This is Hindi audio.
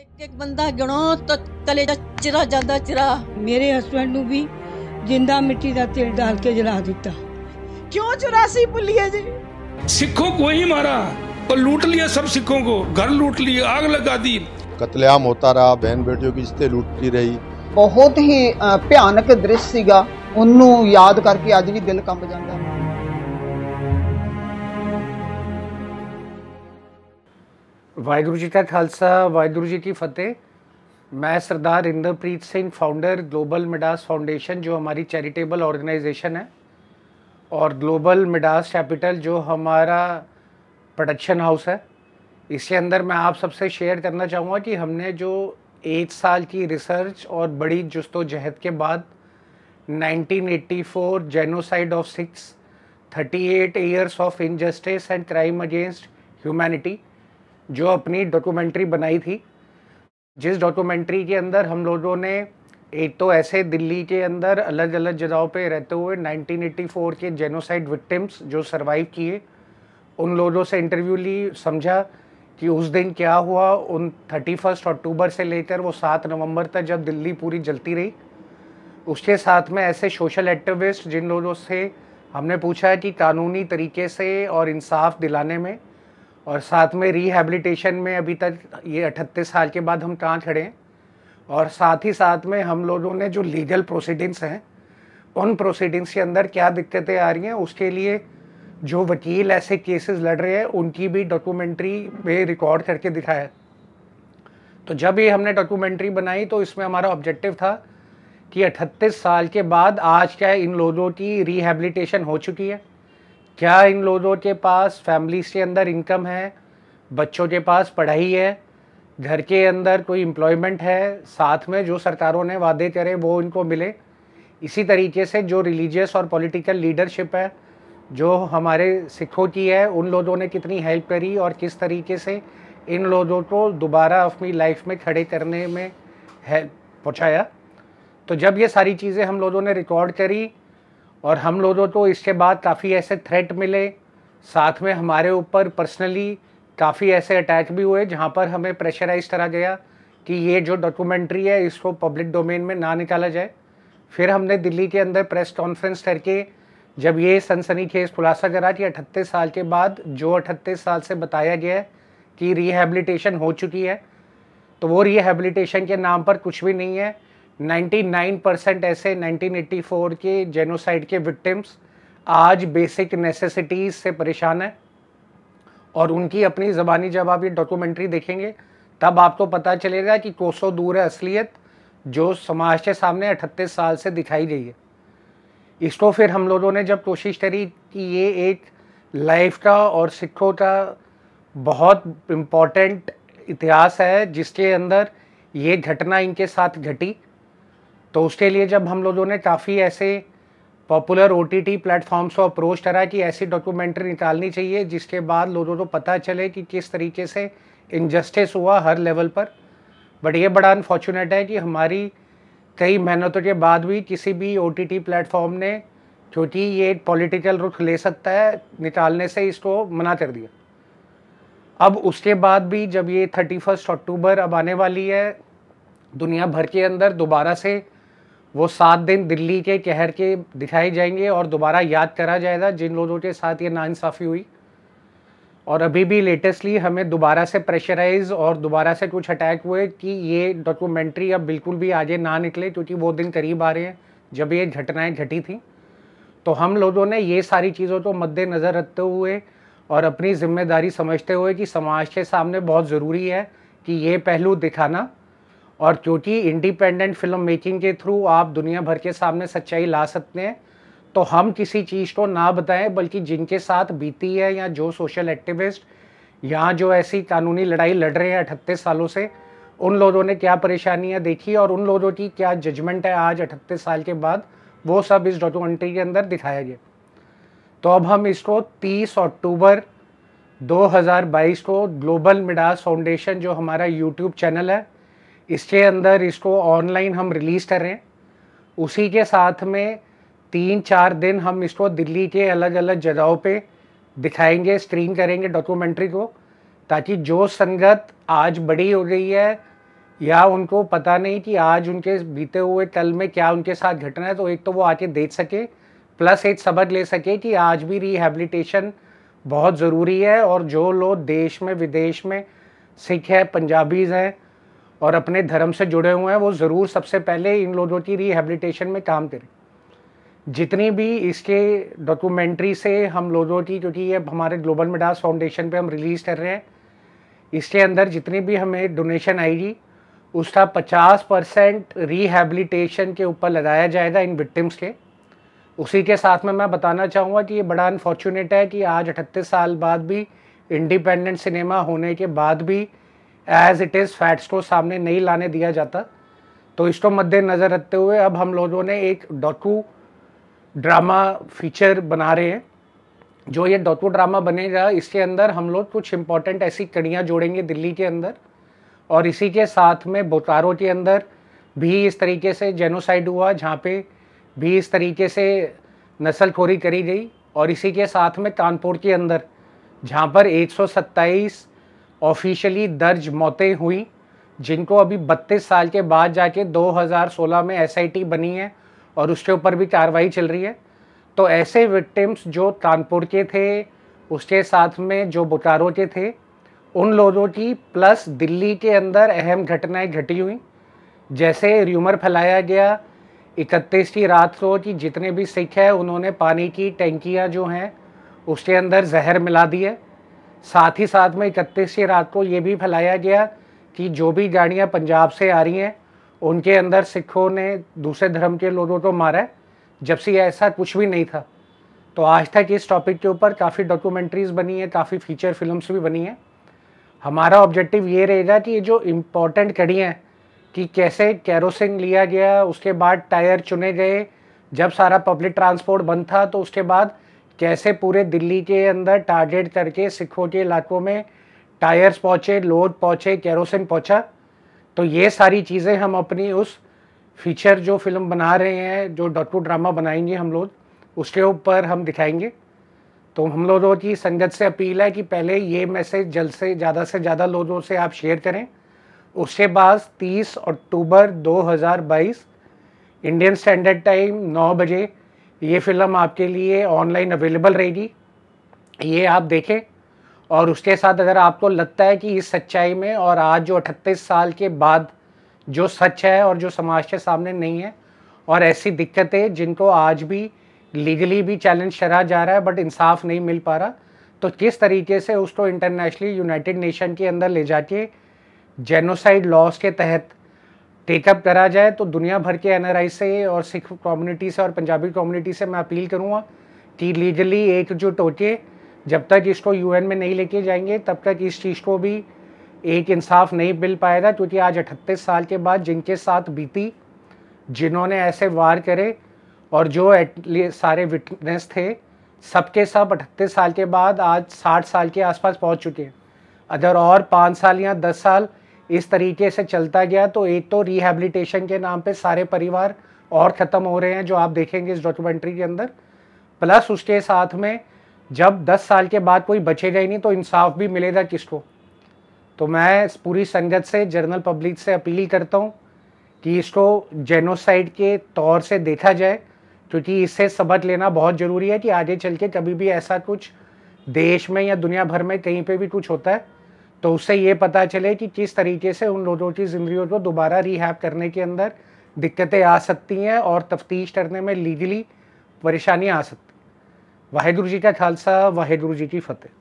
ਇੱਕ ਇੱਕ ਬੰਦਾ ਗਣੋ ਤਾਂ ਤਲੇ ਦਾ ਚਿਰਾ ਜਾਂਦਾ ਚਿਰਾ ਮੇਰੇ ਹਸਬੰਡ ਨੂੰ ਵੀ ਜਿੰਦਾ ਮਿੱਟੀ ਦਾ ਤੇਲ ਡਾਲ ਕੇ ਜਲਾ ਦਿੱਤਾ ਕਿਉਂ ਚੁਰਾਸੀ ਭੁੱਲੀਏ ਜੀ ਸਿੱਖੋ ਕੋਈ ਮਾਰਾ ਪਰ ਲੂਟ ਲਿਆ ਸਭ ਸਿੱਖੋ ਕੋ ਘਰ ਲੂਟ ਲਿਆ ਆਗ ਲਗਾ ਦੀ ਕਤਲੇਆਮ ਹੋਤਾ ਰਹਾ ਬਹਿਨ ਬੇਟਿਓ ਕੀ ਇਸਤੇ ਲੁੱਟਦੀ ਰਹੀ ਬਹੁਤ ਹੀ ਭਿਆਨਕ ਦ੍ਰਿਸ਼ ਸੀਗਾ ਉਹਨੂੰ ਯਾਦ ਕਰਕੇ ਅੱਜ ਵੀ ਦਿਲ ਕੰਬ ਜਾਂਦਾ ਹੈ ਵਾਹਿਗੁਰੂ जी का खालसा ਵਾਹਿਗੁਰੂ जी की फतेह मैं सरदार Inderpreet Singh founder global midas foundation जो हमारी चैरिटेबल ऑर्गेनाइजेशन है और ग्लोबल मिडास कैपिटल जो हमारा प्रोडक्शन हाउस है इसके अंदर मैं आप सबसे शेयर करना चाहूँगा कि हमने जो एक साल की रिसर्च और बड़ी जस्तोजहद के बाद 1984 genocide of six 38 eight years of injustice and crime against humanity जो अपनी डॉक्यूमेंट्री बनाई थी जिस डॉक्यूमेंट्री के अंदर हम लोगों ने एक तो ऐसे दिल्ली के अंदर अलग अलग जगहों पे रहते हुए 1984 के जेनोसाइड विक्टिम्स जो सरवाइव किए उन लोगों से इंटरव्यू ली समझा कि उस दिन क्या हुआ उन थर्टी फर्स्ट अक्टूबर से लेकर वो सात नवंबर तक जब दिल्ली पूरी जलती रही उसके साथ में ऐसे सोशल एक्टिविस्ट जिन लोगों से हमने पूछा है कि कानूनी तरीके से और इंसाफ दिलाने में और साथ में रिहेबिलिटेशन में अभी तक ये अठत्तीस साल के बाद हम कहाँ खड़े हैं और साथ ही साथ में हम लोगों ने जो लीगल प्रोसीडिंग्स हैं उन प्रोसीडिंग्स के अंदर क्या दिक्कतें आ रही हैं उसके लिए जो वकील ऐसे केसेस लड़ रहे हैं उनकी भी डॉक्यूमेंट्री में रिकॉर्ड करके दिखाया तो जब ये हमने डॉक्यूमेंट्री बनाई तो इसमें हमारा ऑब्जेक्टिव था कि अठत्तीस साल के बाद आज क्या इन लोगों की रिहेबिलिटेशन हो चुकी है क्या इन लोगों के पास फैमिलीज के अंदर इनकम है बच्चों के पास पढ़ाई है घर के अंदर कोई एम्प्लॉयमेंट है साथ में जो सरकारों ने वादे करे वो इनको मिले इसी तरीके से जो रिलीजियस और पॉलिटिकल लीडरशिप है जो हमारे सिखों की है उन लोगों ने कितनी हेल्प करी और किस तरीके से इन लोगों को दोबारा अपनी लाइफ में खड़े करने में हेल्प पहुँचाया तो जब ये सारी चीज़ें हम लोगों ने रिकॉर्ड करी और हम लोगों को तो इसके बाद काफ़ी ऐसे थ्रेट मिले साथ में हमारे ऊपर पर्सनली काफ़ी ऐसे अटैक भी हुए जहाँ पर हमें प्रेशराइज करा गया कि ये जो डॉक्यूमेंट्री है इसको पब्लिक डोमेन में ना निकाला जाए फिर हमने दिल्ली के अंदर प्रेस कॉन्फ्रेंस करके जब ये सनसनी खेस खुलासा करा कि अठत्तीस साल के बाद जो अठत्तीस साल से बताया गया है कि रिहेबिलिटेशन हो चुकी है तो वो रिहेबिलिटेशन के नाम पर कुछ भी नहीं है 99 परसेंट ऐसे 1984 के जेनोसाइड के विक्टिम्स आज बेसिक नेसेसिटीज़ से परेशान है और उनकी अपनी ज़बानी जब आप ये डॉक्यूमेंट्री देखेंगे तब आपको तो पता चलेगा कि कोसो दूर है असलियत जो समाज के सामने अठत्तीस साल से दिखाई गई है इसको फिर हम लोगों ने जब कोशिश करी कि ये एक लाइफ का और सिखों का बहुत इम्पॉर्टेंट इतिहास है जिसके अंदर ये घटना इनके साथ घटी तो उसके लिए जब हम लोगों ने काफ़ी ऐसे popular O T T platforms को अप्रोच करा कि ऐसी डॉक्यूमेंट्री निकालनी चाहिए जिसके बाद लोगों को पता चले कि किस तरीके से इनजस्टिस हुआ हर लेवल पर बट ये बड़ा अनफॉर्चुनेट है कि हमारी कई मेहनतों के बाद भी किसी भी ओ टी टी प्लेटफॉर्म ने क्योंकि ये एक पॉलिटिकल रुख ले सकता है निकालने से इसको मना कर दिया अब उसके बाद भी जब ये थर्टी फर्स्ट अक्टूबर अब आने वाली है दुनिया भर के अंदर दोबारा से वो सात दिन दिल्ली के कहर के दिखाए जाएंगे और दोबारा याद करा जाएगा जिन लोगों के साथ ये नाइंसाफ़ी हुई और अभी भी लेटेस्टली हमें दोबारा से प्रेशराइज और दोबारा से कुछ अटैक हुए कि ये डॉक्यूमेंट्री अब बिल्कुल भी आगे ना निकले क्योंकि वो दिन करीब आ रहे हैं जब ये घटनाएं घटी थी तो हम लोगों ने ये सारी चीज़ों को मद्देनज़र रखते हुए और अपनी जिम्मेदारी समझते हुए कि समाज के सामने बहुत ज़रूरी है कि ये पहलू दिखाना और क्योंकि इंडिपेंडेंट फिल्म मेकिंग के थ्रू आप दुनिया भर के सामने सच्चाई ला सकते हैं तो हम किसी चीज़ को ना बताएं बल्कि जिनके साथ बीती है या जो सोशल एक्टिविस्ट या जो ऐसी कानूनी लड़ाई लड़ रहे हैं अठत्तीस सालों से उन लोगों ने क्या परेशानियाँ देखी और उन लोगों की क्या जजमेंट है आज अठत्तीस साल के बाद वो सब इस डॉक्यूमेंट्री के अंदर दिखाया गया तो अब हम इसको 30 अक्टूबर 2022 को ग्लोबल मिडास फाउंडेशन जो हमारा यूट्यूब चैनल है इसके अंदर इसको ऑनलाइन हम रिलीज़ कर रहे हैं उसी के साथ में तीन चार दिन हम इसको दिल्ली के अलग अलग जगहों पे दिखाएंगे स्क्रीन करेंगे डॉक्यूमेंट्री को ताकि जो संगत आज बड़ी हो गई है या उनको पता नहीं कि आज उनके बीते हुए कल में क्या उनके साथ घटना है तो एक तो वो आके देख सके प्लस एक सबक ले सके कि आज भी रिहेबिलिटेशन बहुत ज़रूरी है और जो लोग देश में विदेश में सिख है पंजाबीज़ हैं और अपने धर्म से जुड़े हुए हैं वो ज़रूर सबसे पहले इन लोगों की रिहेबिलिटेशन में काम करें जितनी भी इसके डॉक्यूमेंट्री से हम लोगों की क्योंकि ये हमारे ग्लोबल मिडास फाउंडेशन पे हम रिलीज़ कर रहे हैं इसके अंदर जितनी भी हमें डोनेशन आएगी उसका 50 परसेंट रिहेबिलिटेशन के ऊपर लगाया जाएगा इन विक्टिम्स के उसी के साथ में मैं बताना चाहूँगा कि ये बड़ा अनफॉर्चुनेट है कि आज अठतीस साल बाद भी इंडिपेंडेंट सिनेमा होने के बाद भी एज इट इज़ फैट्स को सामने नहीं लाने दिया जाता तो इसको मद्देनज़र रखते हुए अब हम लोगों ने एक डॉकू ड्रामा फीचर बना रहे हैं जो ये डॉकू ड्रामा बनेगा इसके अंदर हम लोग कुछ इम्पोर्टेंट ऐसी कड़ियाँ जोड़ेंगे दिल्ली के अंदर और इसी के साथ में बोकारो के अंदर भी इस तरीके से जेनोसाइड हुआ जहाँ पे भी इस तरीके से नस्लखोरी करी गई और इसी के साथ में कानपुर के अंदर जहाँ पर 127 ऑफिशियली दर्ज मौतें हुई जिनको अभी 32 साल के बाद जाके 2016 में एसआईटी बनी है और उसके ऊपर भी कार्रवाई चल रही है तो ऐसे विक्टिम्स जो कानपुर के थे उसके साथ में जो बोकारो के थे उन लोगों की प्लस दिल्ली के अंदर अहम घटनाएं घटी हुई जैसे र्यूमर फैलाया गया इकतीस की रात को कि जितने भी सिख हैं उन्होंने पानी की टैंकियाँ जो हैं उसके अंदर जहर मिला दिए साथ ही साथ में इकतीस की रात को ये भी फैलाया गया कि जो भी गाड़ियाँ पंजाब से आ रही हैं उनके अंदर सिखों ने दूसरे धर्म के लोगों को मारा है से ऐसा कुछ भी नहीं था तो आज तक इस टॉपिक के ऊपर काफ़ी डॉक्यूमेंट्रीज़ बनी है काफ़ी फीचर फिल्म्स भी बनी हैं हमारा ऑब्जेक्टिव ये रहेगा कि ये जो इम्पोर्टेंट कड़ी हैं कि कैसे कैरोसिन लिया गया उसके बाद टायर चुने गए जब सारा पब्लिक ट्रांसपोर्ट बंद था तो उसके बाद कैसे पूरे दिल्ली के अंदर टारगेट करके सिखों के इलाकों में टायर्स पहुँचे लोड पहुँचे कैरोसिन पहुँचा तो ये सारी चीज़ें हम अपनी उस फीचर जो फिल्म बना रहे हैं जो डॉटू ड्रामा बनाएंगे हम लोग उसके ऊपर हम दिखाएंगे तो हम लोगों की संगत से अपील है कि पहले ये मैसेज जल्द से ज़्यादा से ज़्यादा लोगों से आप शेयर करें उसके बाद 30 अक्टूबर 2022 इंडियन स्टैंडर्ड टाइम 9 बजे ये फ़िल्म आपके लिए ऑनलाइन अवेलेबल रहेगी ये आप देखें और उसके साथ अगर आपको लगता है कि इस सच्चाई में और आज जो अठतीस साल के बाद जो सच है और जो समाज के सामने नहीं है और ऐसी दिक्कतें जिनको आज भी लीगली भी चैलेंज करा जा रहा है बट इंसाफ नहीं मिल पा रहा तो किस तरीके से उसको इंटरनेशनली यूनाइटेड नेशन के अंदर ले जाके जेनोसाइड लॉस के तहत टेकअप करा जाए तो दुनिया भर के एन से और सिख कम्युनिटी से और पंजाबी कम्युनिटी से मैं अपील करूँगा कि लीगली एकजुट होके जब तक इसको यू में नहीं लेके जाएंगे तब तक इस चीज़ को भी एक इंसाफ नहीं मिल पाएगा क्योंकि आज अठतीस साल के बाद जिनके साथ बीती जिन्होंने ऐसे वार करे और जो सारे विटनेस थे सबके सब अठतीस साल के बाद आज साठ साल के आसपास पहुंच चुके हैं अगर और पाँच साल या दस साल इस तरीके से चलता गया तो एक तो रिहेबिलिटेशन के नाम पे सारे परिवार और ख़त्म हो रहे हैं जो आप देखेंगे इस डॉक्यूमेंट्री के अंदर प्लस उसके साथ में जब 10 साल के बाद कोई बचेगा ही नहीं तो इंसाफ भी मिलेगा किसको तो मैं इस पूरी संगत से जर्नल पब्लिक से अपील करता हूँ कि इसको जेनोसाइड के तौर से देखा जाए क्योंकि इससे सबक लेना बहुत ज़रूरी है कि आगे चल के कभी भी ऐसा कुछ देश में या दुनिया भर में कहीं पे भी कुछ होता है तो उससे ये पता चले कि किस तरीके से उन लोगों की ज़िंदगी को दोबारा रिहैप करने के अंदर दिक्कतें आ सकती हैं और तफ्तीश करने में लीगली परेशानी आ सकती वाहेगुरु जी का खालसा वाहेगुरु जी की फ़तेह